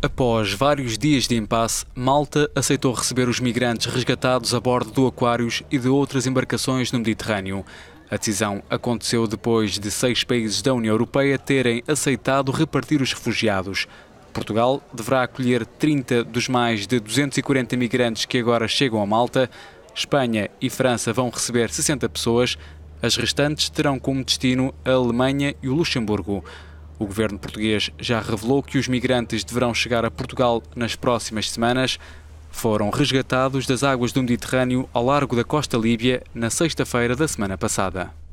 Após vários dias de impasse, Malta aceitou receber os migrantes resgatados a bordo do Aquarius e de outras embarcações no Mediterrâneo. A decisão aconteceu depois de seis países da União Europeia terem aceitado repartir os refugiados. Portugal deverá acolher 30 dos mais de 240 migrantes que agora chegam a Malta. Espanha e França vão receber 60 pessoas. As restantes terão como destino a Alemanha e o Luxemburgo. O governo português já revelou que os migrantes deverão chegar a Portugal nas próximas semanas. Foram resgatados das águas do Mediterrâneo ao largo da costa líbia na sexta-feira da semana passada.